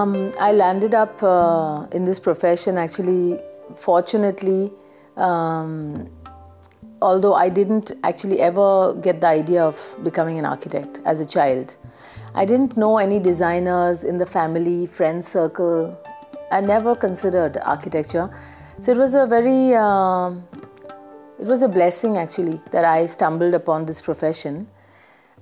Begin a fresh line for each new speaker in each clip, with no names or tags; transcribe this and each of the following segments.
Um, I landed up uh, in this profession actually, fortunately, um, although I didn't actually ever get the idea of becoming an architect as a child. I didn't know any designers in the family, friends circle. I never considered architecture. So it was a very, uh, it was a blessing actually that I stumbled upon this profession.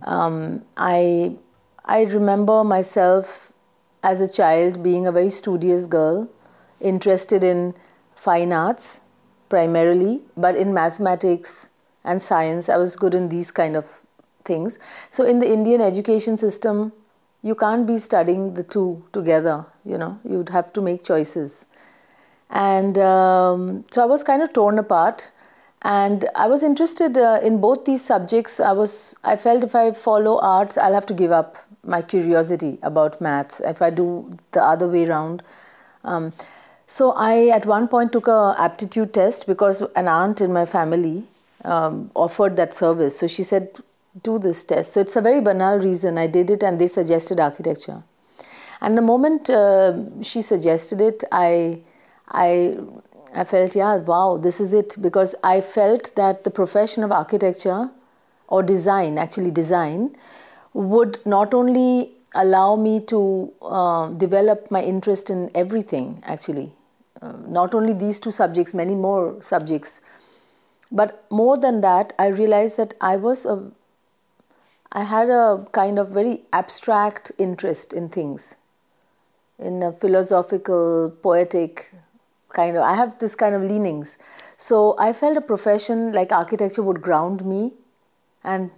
Um, I, I remember myself as a child being a very studious girl, interested in fine arts primarily, but in mathematics and science, I was good in these kind of things. So in the Indian education system, you can't be studying the two together, you know, you'd have to make choices. And um, so I was kind of torn apart and i was interested uh, in both these subjects i was i felt if i follow arts i'll have to give up my curiosity about math. if I do the other way around. Um, so I at one point took a aptitude test because an aunt in my family um, offered that service. So she said, do this test. So it's a very banal reason. I did it and they suggested architecture. And the moment uh, she suggested it, I, I, I felt, yeah, wow, this is it. Because I felt that the profession of architecture or design, actually design, would not only allow me to uh, develop my interest in everything, actually, uh, not only these two subjects, many more subjects. But more than that, I realized that I was a, I had a kind of very abstract interest in things, in a philosophical, poetic kind of. I have this kind of leanings. So I felt a profession like architecture would ground me and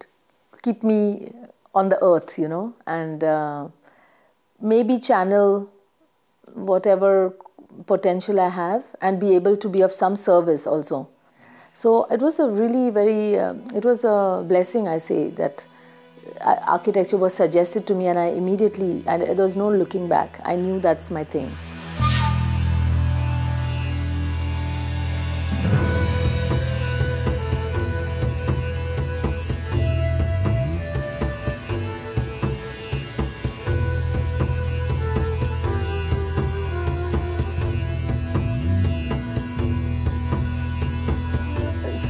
keep me on the earth, you know, and uh, maybe channel whatever potential I have and be able to be of some service also. So it was a really very, uh, it was a blessing, I say, that uh, architecture was suggested to me and I immediately, and there was no looking back. I knew that's my thing.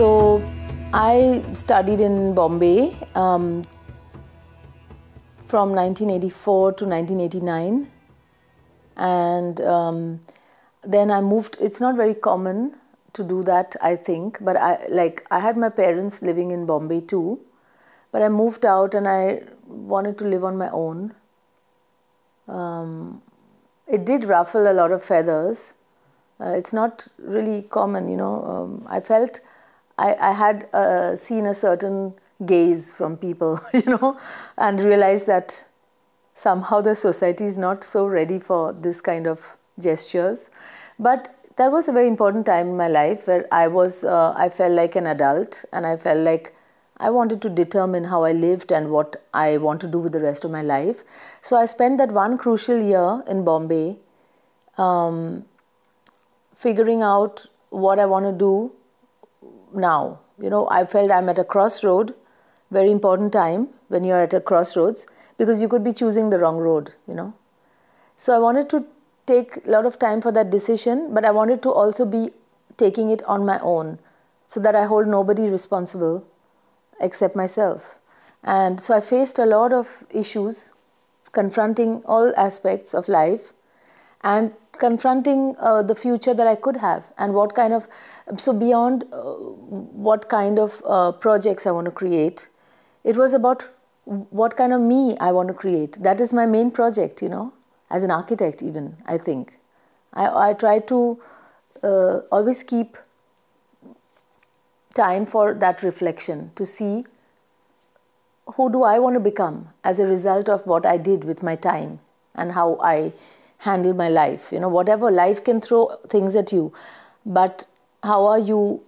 So I studied in Bombay um, from 1984 to 1989. And um, then I moved, it's not very common to do that, I think, but I like I had my parents living in Bombay too, but I moved out and I wanted to live on my own. Um, it did ruffle a lot of feathers. Uh, it's not really common, you know. Um, I felt I, I had uh, seen a certain gaze from people, you know, and realized that somehow the society is not so ready for this kind of gestures. But that was a very important time in my life where I was, uh, I felt like an adult and I felt like I wanted to determine how I lived and what I want to do with the rest of my life. So I spent that one crucial year in Bombay um, figuring out what I want to do now. You know, I felt I'm at a crossroad, very important time when you're at a crossroads because you could be choosing the wrong road, you know. So I wanted to take a lot of time for that decision, but I wanted to also be taking it on my own so that I hold nobody responsible except myself. And so I faced a lot of issues confronting all aspects of life and confronting uh, the future that I could have and what kind of so beyond uh, what kind of uh, projects I want to create it was about what kind of me I want to create that is my main project you know as an architect even I think I, I try to uh, always keep time for that reflection to see who do I want to become as a result of what I did with my time and how I handle my life. You know, whatever life can throw things at you, but how are you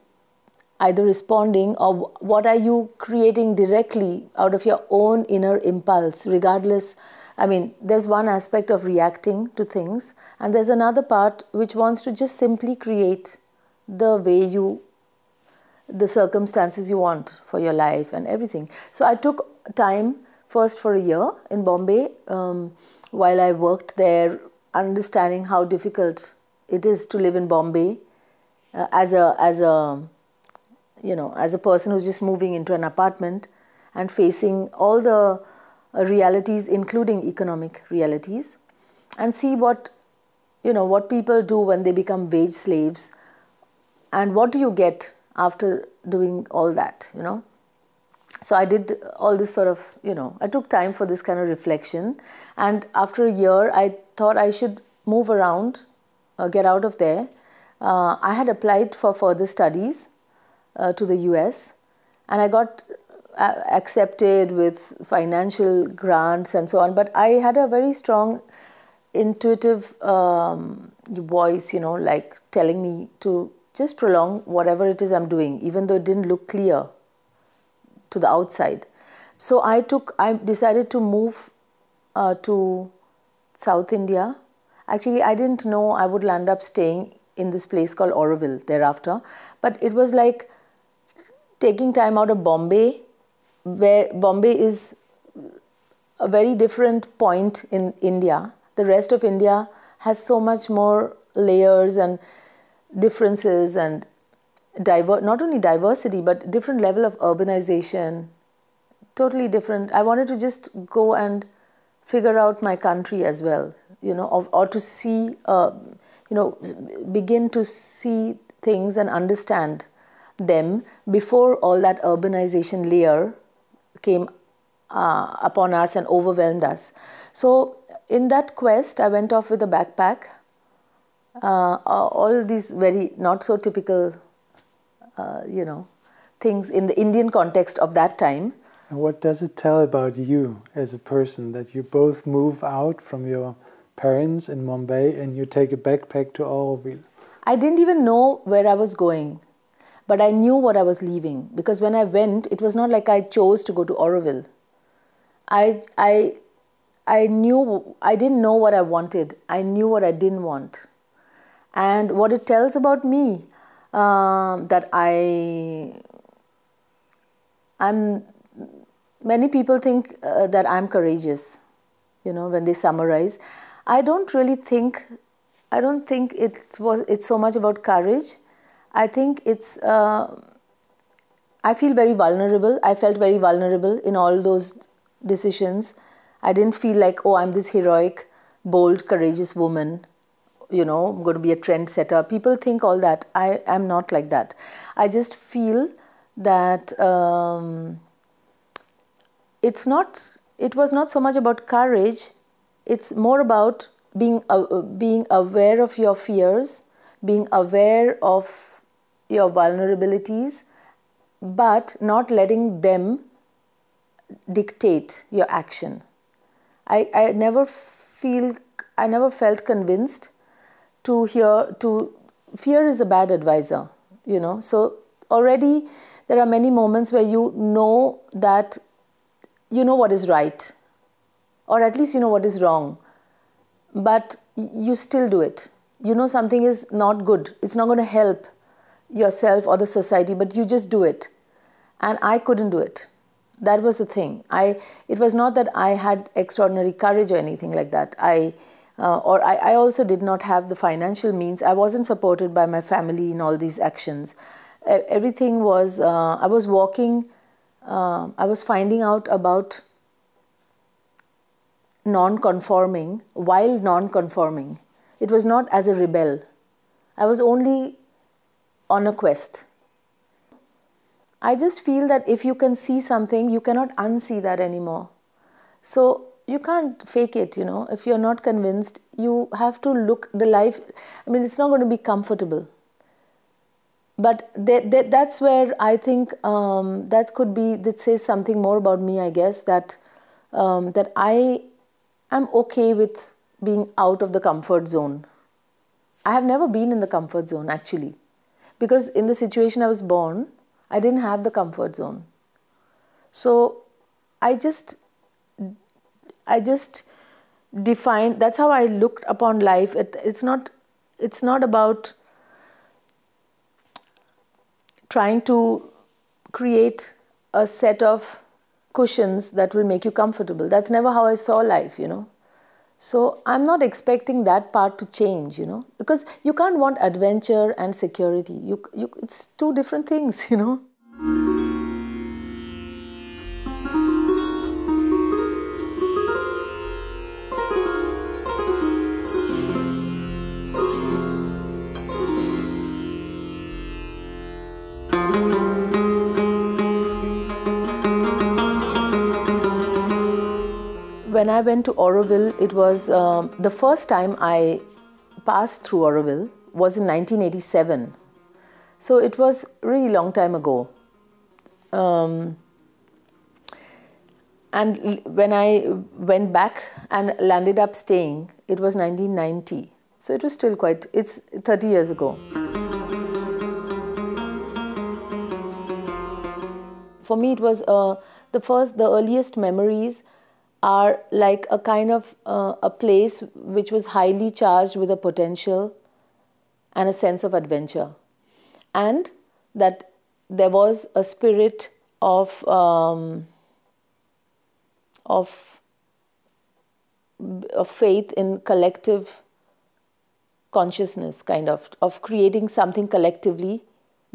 either responding or what are you creating directly out of your own inner impulse, regardless? I mean, there's one aspect of reacting to things, and there's another part which wants to just simply create the way you, the circumstances you want for your life and everything. So I took time first for a year in Bombay um, while I worked there understanding how difficult it is to live in Bombay uh, as a as a you know as a person who's just moving into an apartment and facing all the uh, realities including economic realities and see what you know what people do when they become wage slaves and what do you get after doing all that you know so I did all this sort of, you know, I took time for this kind of reflection. And after a year, I thought I should move around, uh, get out of there. Uh, I had applied for further studies uh, to the US and I got uh, accepted with financial grants and so on. But I had a very strong intuitive um, voice, you know, like telling me to just prolong whatever it is I'm doing, even though it didn't look clear to the outside. So I took, I decided to move uh, to South India. Actually, I didn't know I would land up staying in this place called Oroville thereafter, but it was like taking time out of Bombay, where Bombay is a very different point in India. The rest of India has so much more layers and differences and diver- not only diversity but different level of urbanization totally different i wanted to just go and figure out my country as well you know or, or to see uh, you know begin to see things and understand them before all that urbanization layer came uh, upon us and overwhelmed us so in that quest i went off with a backpack uh, all these very not so typical uh, you know, things in the Indian context of that time.
And what does it tell about you as a person that you both move out from your parents in Mumbai and you take a backpack to Auroville?
I didn't even know where I was going, but I knew what I was leaving because when I went, it was not like I chose to go to Auroville. I, I, I knew I didn't know what I wanted. I knew what I didn't want, and what it tells about me uh, that I I'm many people think uh, that I'm courageous, you know, when they summarize. I don't really think I don't think it was it's so much about courage. I think it's uh, I feel very vulnerable. I felt very vulnerable in all those decisions. I didn't feel like oh I'm this heroic, bold, courageous woman you know, I'm going to be a trendsetter. People think all that. I am not like that. I just feel that um, it's not. It was not so much about courage. It's more about being uh, uh being aware of your fears, being aware of your vulnerabilities, but not letting them dictate your action. I, I never feel I never felt convinced to hear to fear is a bad advisor, you know. So already there are many moments where you know that you know what is right, or at least you know what is wrong, but you still do it. You know something is not good. It's not going to help yourself or the society, but you just do it. And I couldn't do it. That was the thing. I it was not that I had extraordinary courage or anything like that. I uh, or I, I, also did not have the financial means. I wasn't supported by my family in all these actions. Everything was, uh, I was walking, uh, I was finding out about non conforming while non conforming. It was not as a rebel, I was only on a quest. I just feel that if you can see something, you cannot unsee that anymore. So you can't fake it, you know. If you're not convinced, you have to look the life. I mean, it's not going to be comfortable. But they, they, that's where I think um, that could be, that says something more about me, I guess, that, um, that I am okay with being out of the comfort zone. I have never been in the comfort zone, actually. Because in the situation I was born, I didn't have the comfort zone. So I just I just defined that's how I looked upon life. It, it's not it's not about trying to create a set of cushions that will make you comfortable. That's never how I saw life, you know. So I'm not expecting that part to change, you know, because you can't want adventure and security. You, you, it's two different things, you know. I went to Oroville, it was uh, the first time I passed through Oroville was in 1987. So it was really long time ago. Um, and when I went back and landed up staying, it was 1990. So it was still quite, it's 30 years ago. For me, it was uh, the first, the earliest memories are like a kind of uh, a place which was highly charged with a potential and a sense of adventure. And that there was a spirit of, um, of, of faith in collective consciousness, kind of, of creating something collectively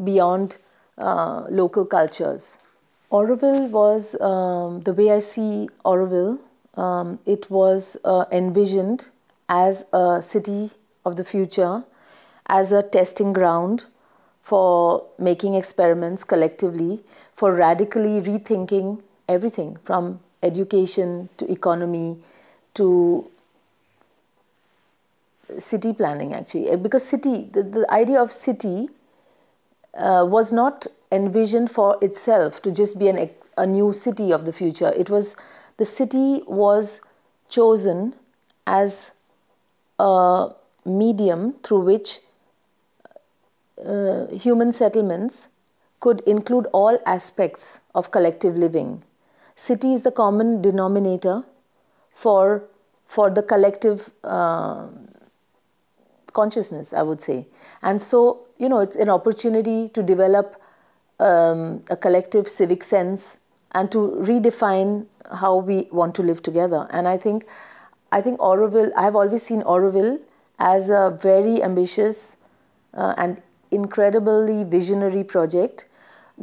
beyond uh, local cultures. Oroville was um, the way I see Oroville. Um, it was uh, envisioned as a city of the future, as a testing ground for making experiments collectively, for radically rethinking everything from education to economy to city planning actually because city the, the idea of city uh, was not envisioned for itself to just be an, a new city of the future. It was the city was chosen as a medium through which uh, human settlements could include all aspects of collective living. City is the common denominator for for the collective uh, consciousness, I would say. And so, you know, it's an opportunity to develop um, a collective civic sense and to redefine how we want to live together. And I think, I think Auroville, I've always seen Auroville as a very ambitious uh, and incredibly visionary project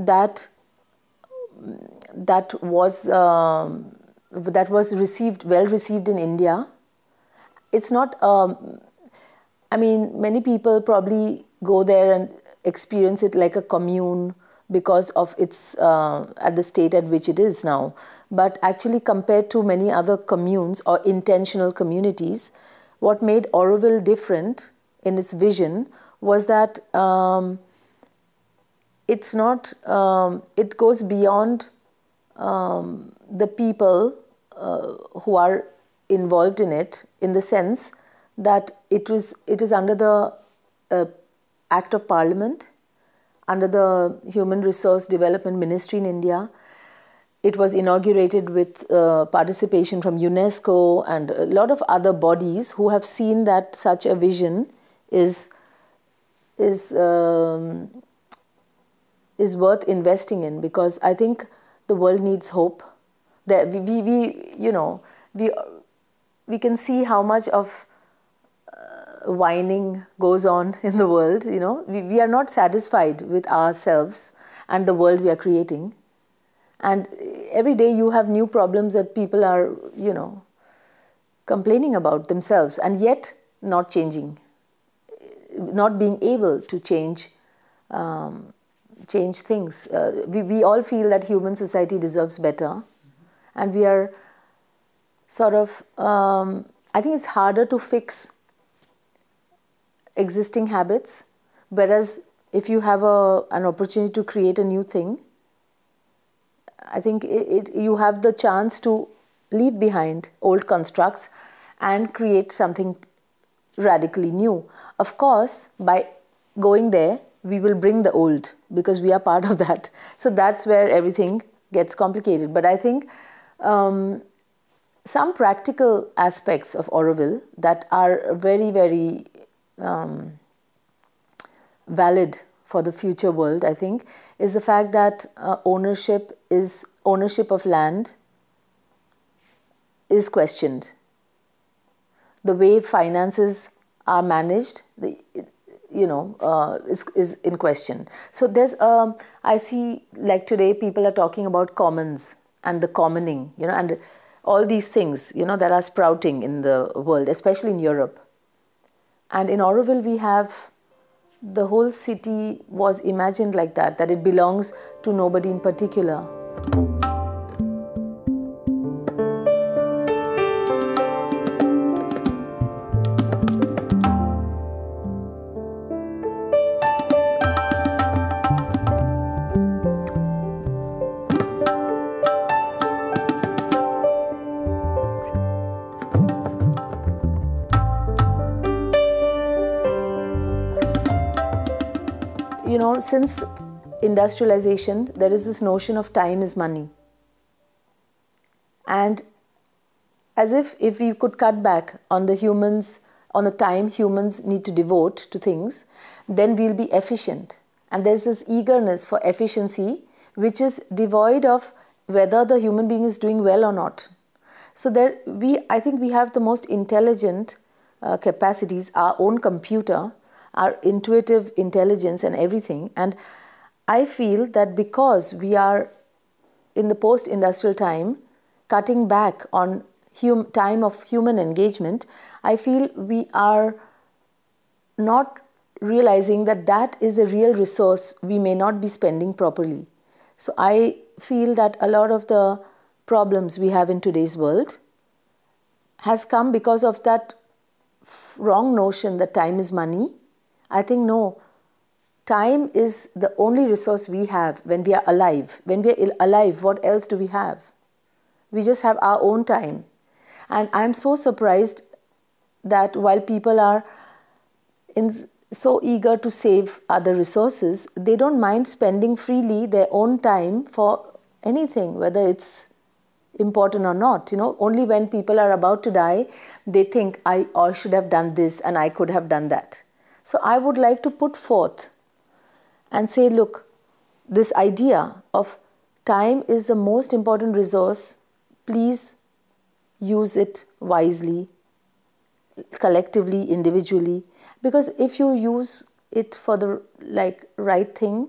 that that was um, that was received well received in India. It's not um, I mean, many people probably go there and experience it like a commune because of its uh, at the state at which it is now but actually compared to many other communes or intentional communities what made oroville different in its vision was that um, it's not um, it goes beyond um, the people uh, who are involved in it in the sense that it was it is under the uh, Act of Parliament, under the Human Resource Development Ministry in India. It was inaugurated with uh, participation from UNESCO and a lot of other bodies who have seen that such a vision is is um, is worth investing in because I think the world needs hope. That we, we, we you know we we can see how much of whining goes on in the world, you know, we, we are not satisfied with ourselves and the world we are creating. And every day you have new problems that people are, you know, complaining about themselves and yet not changing, not being able to change. Um, change things. Uh, we, we all feel that human society deserves better, and we are sort of. Um, I think it's harder to fix existing habits whereas if you have a, an opportunity to create a new thing i think it, it, you have the chance to leave behind old constructs and create something radically new of course by going there we will bring the old because we are part of that so that's where everything gets complicated but i think um, some practical aspects of Oroville that are very, very um, valid for the future world, I think, is the fact that uh, ownership is ownership of land is questioned. The way finances are managed, the, you know, uh, is, is in question. So there's, um, I see like today people are talking about commons and the commoning, you know, and all these things, you know, that are sprouting in the world, especially in Europe. And in Auroville, we have the whole city was imagined like that, that it belongs to nobody in particular. since industrialization, there is this notion of time is money. And as if if we could cut back on the humans, on the time humans need to devote to things, then we'll be efficient. And there's this eagerness for efficiency, which is devoid of whether the human being is doing well or not. So there, we I think we have the most intelligent uh, capacities, our own computer, our intuitive intelligence and everything. And I feel that because we are in the post industrial time cutting back on hum- time of human engagement, I feel we are not realizing that that is the real resource we may not be spending properly. So I feel that a lot of the problems we have in today's world has come because of that wrong notion that time is money I think no, time is the only resource we have when we are alive. When we are alive, what else do we have? We just have our own time. And I'm so surprised that while people are in, so eager to save other resources, they don't mind spending freely their own time for anything, whether it's important or not. You know, only when people are about to die, they think, I or should have done this and I could have done that. So I would like to put forth and say, look, this idea of time is the most important resource. Please use it wisely, collectively, individually, because if you use it for the like right thing,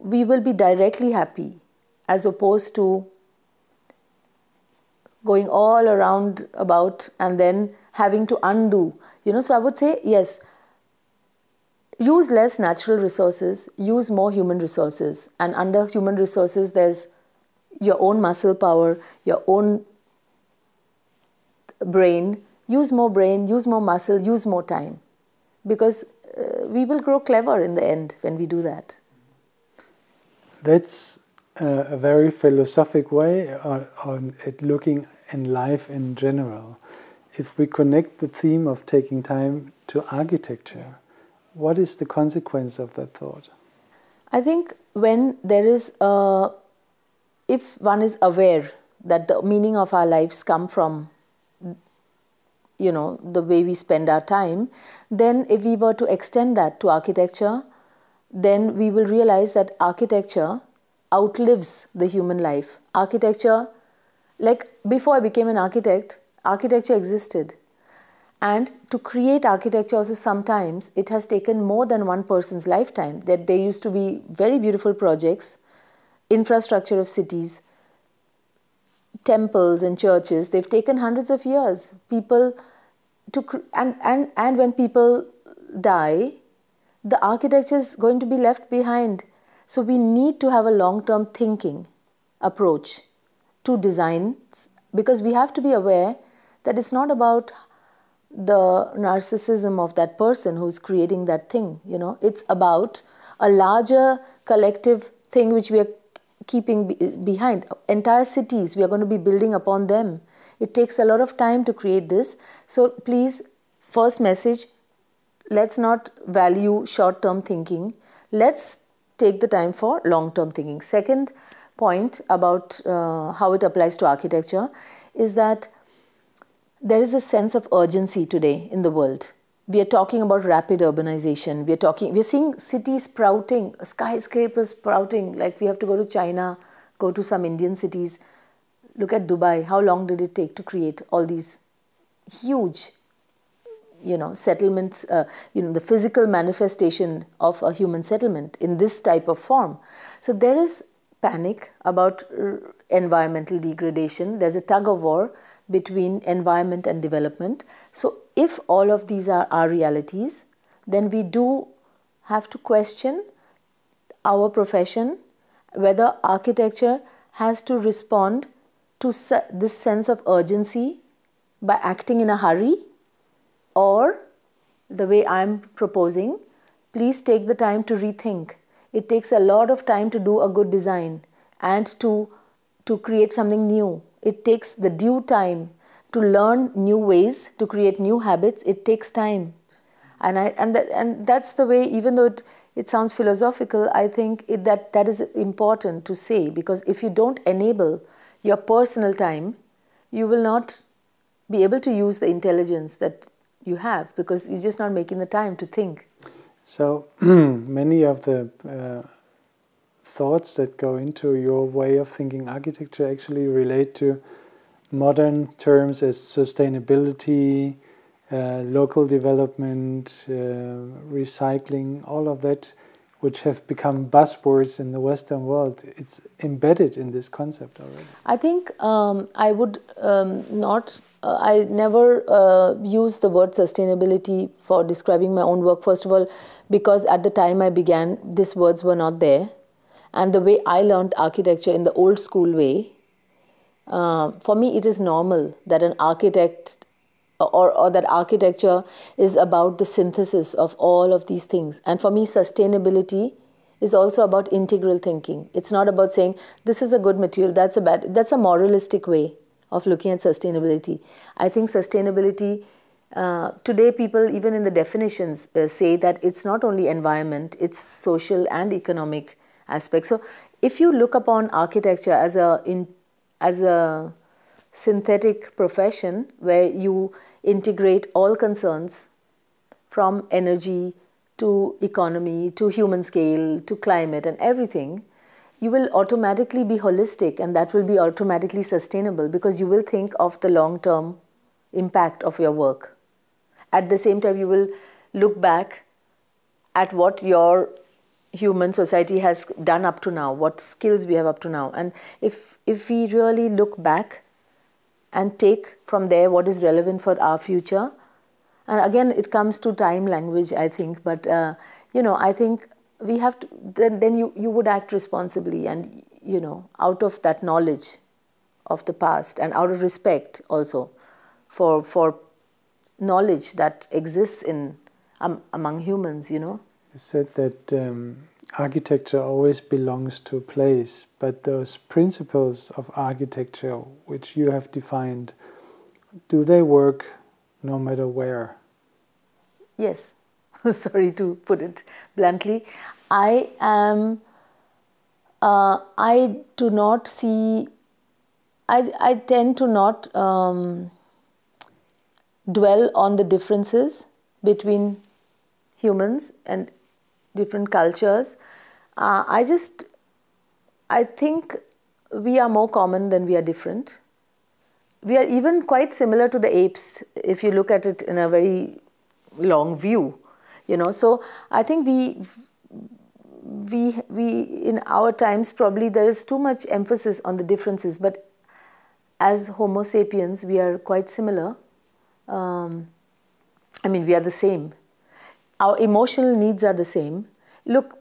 we will be directly happy as opposed to going all around about and then having to undo you know so i would say yes use less natural resources, use more human resources. And under human resources, there's your own muscle power, your own brain. Use more brain, use more muscle, use more time. Because uh, we will grow clever in the end when we do that.
That's uh, a very philosophic way on, it, at looking in life in general. If we connect the theme of taking time to architecture, what is the consequence of that thought?
I think when there is a, if one is aware that the meaning of our lives come from, you know, the way we spend our time, then if we were to extend that to architecture, then we will realize that architecture outlives the human life. Architecture, like before I became an architect, architecture existed and to create architecture, also sometimes it has taken more than one person's lifetime. That there used to be very beautiful projects, infrastructure of cities, temples and churches. They've taken hundreds of years. People to and and and when people die, the architecture is going to be left behind. So we need to have a long-term thinking approach to design because we have to be aware that it's not about the narcissism of that person who's creating that thing you know it's about a larger collective thing which we are keeping be behind entire cities we are going to be building upon them it takes a lot of time to create this so please first message let's not value short term thinking let's take the time for long term thinking second point about uh, how it applies to architecture is that there is a sense of urgency today in the world. We are talking about rapid urbanization. We are talking, we're seeing cities sprouting, skyscrapers sprouting. Like we have to go to China, go to some Indian cities. Look at Dubai. How long did it take to create all these huge, you know, settlements? Uh, you know, the physical manifestation of a human settlement in this type of form. So there is panic about environmental degradation. There's a tug of war between environment and development. So, if all of these are our realities, then we do have to question our profession whether architecture has to respond to this sense of urgency by acting in a hurry or the way I'm proposing, please take the time to rethink. It takes a lot of time to do a good design and to, to create something new it takes the due time to learn new ways, to create new habits. It takes time. And, I, and, that, and that's the way, even though it, it sounds philosophical, I think it, that that is important to say because if you don't enable your personal time, you will not be able to use the intelligence that you have because you're just not making the time to
think. So many of the uh, thoughts that go into your way of thinking architecture actually relate to modern terms as sustainability, uh, local development, uh, recycling, all of that, which have become buzzwords in the Western world, it's embedded in this concept already.
I think um, I would um, not, uh, I never uh, use the word sustainability for describing my own work, first of all, because at the time I began, these words were not there. And the way I learned architecture in the old school way, uh, for me it is normal that an architect or, or that architecture is about the synthesis of all of these things. And for me, sustainability is also about integral thinking. It's not about saying this is a good material, that's a bad, that's a moralistic way of looking at sustainability. I think sustainability. Uh, today, people, even in the definitions, uh, say that it's not only environment, it's social and economic aspect. So if you look upon architecture as a in, as a synthetic profession where you integrate all concerns from energy to economy to human scale to climate and everything you will automatically be holistic and that will be automatically sustainable because you will think of the long term impact of your work at the same time you will look back at what your human society has done up to now, what skills we have up to now. And if, if we really look back and take from there what is relevant for our future, and again, it comes to time language, I think, but uh, you know, I think we have to, then, then you, you would act responsibly and you know, out of that knowledge of the past and out of respect also for, for knowledge that exists in um, among humans, you know.
You said that um, architecture always belongs to a place, but those principles of architecture which you have defined, do they work no matter where?
Yes, sorry to put it bluntly. I am, uh, I do not see, I, I tend to not um, dwell on the differences between humans and different cultures. Uh, I just, I think we are more common than we are different. We are even quite similar to the apes if you look at it in a very long view, you know. So I think we, we, we in our times probably there is too much emphasis on the differences, but as Homo sapiens, we are quite similar. Um, I mean, we are the same our emotional needs are the same. Look,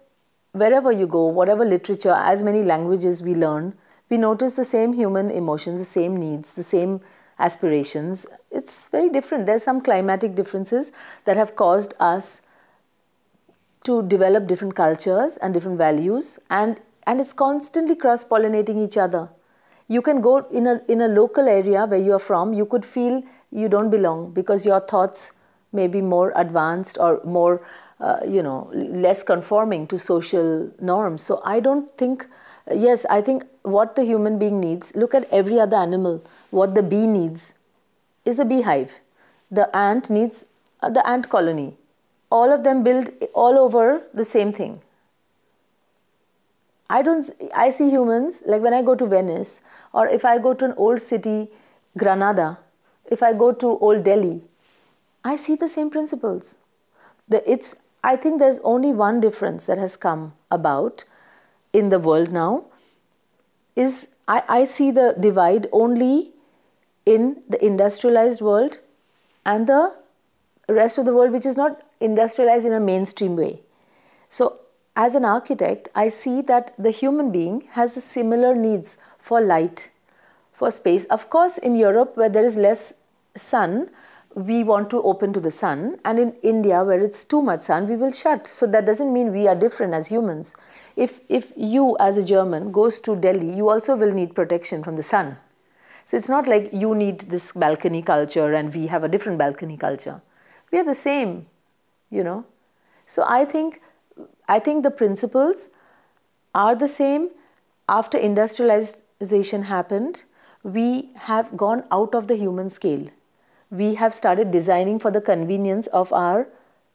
wherever you go, whatever literature, as many languages we learn, we notice the same human emotions, the same needs, the same aspirations. It's very different. There's some climatic differences that have caused us to develop different cultures and different values and and it's constantly cross pollinating each other you can go in a in a local area where you are from you could feel you don't belong because your thoughts maybe more advanced or more, uh, you know, less conforming to social norms. So I don't think, yes, I think what the human being needs, look at every other animal, what the bee needs is a beehive. The ant needs uh, the ant colony. All of them build all over the same thing. I don't, I see humans, like when I go to Venice or if I go to an old city, Granada, if I go to Old Delhi, I see the same principles. The, it's, I think there's only one difference that has come about in the world now is I, I see the divide only in the industrialized world and the rest of the world which is not industrialized in a mainstream way. So as an architect, I see that the human being has similar needs for light, for space. Of course, in Europe, where there is less sun, we want to open to the sun and in india where it's too much sun we will shut so that doesn't mean we are different as humans if if you as a german goes to delhi you also will need protection from the sun so it's not like you need this balcony culture and we have a different balcony culture we are the same you know so i think i think the principles are the same after industrialization happened we have gone out of the human scale we have started designing for the convenience of our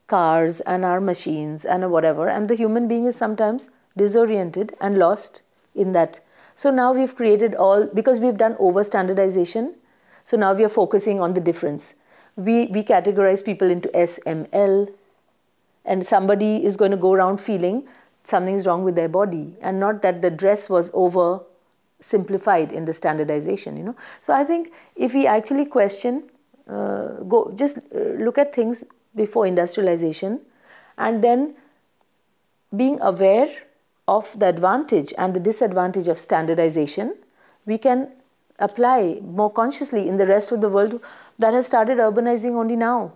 cars and our machines and whatever and the human being is sometimes disoriented and lost in that so now we've created all because we've done over standardization so now we are focusing on the difference we we categorize people into sml and somebody is going to go around feeling something's wrong with their body and not that the dress was over simplified in the standardization you know so i think if we actually question uh, go just uh, look at things before industrialization and then being aware of the advantage and the disadvantage of standardization we can apply more consciously in the rest of the world that has started urbanizing only now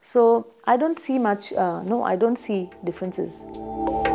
so i don't see much uh, no i don't see differences